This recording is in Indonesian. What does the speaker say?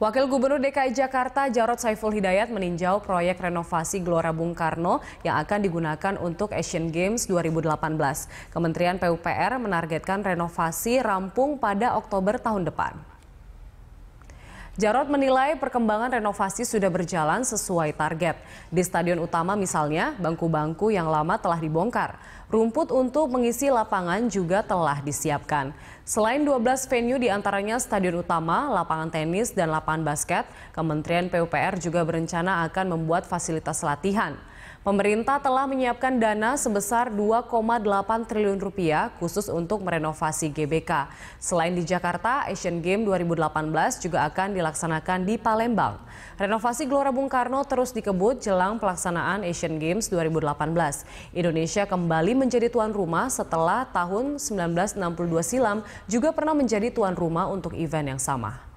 Wakil Gubernur DKI Jakarta Jarod Saiful Hidayat meninjau proyek renovasi Gelora Bung Karno yang akan digunakan untuk Asian Games 2018. Kementerian PUPR menargetkan renovasi rampung pada Oktober tahun depan. Jarod menilai perkembangan renovasi sudah berjalan sesuai target. Di stadion utama misalnya, bangku-bangku yang lama telah dibongkar. Rumput untuk mengisi lapangan juga telah disiapkan. Selain 12 venue diantaranya stadion utama, lapangan tenis, dan lapangan basket, Kementerian PUPR juga berencana akan membuat fasilitas latihan. Pemerintah telah menyiapkan dana sebesar 2,8 triliun rupiah khusus untuk merenovasi GBK. Selain di Jakarta, Asian Games 2018 juga akan dilaksanakan di Palembang. Renovasi Gelora Bung Karno terus dikebut jelang pelaksanaan Asian Games 2018. Indonesia kembali menjadi tuan rumah setelah tahun 1962 silam juga pernah menjadi tuan rumah untuk event yang sama.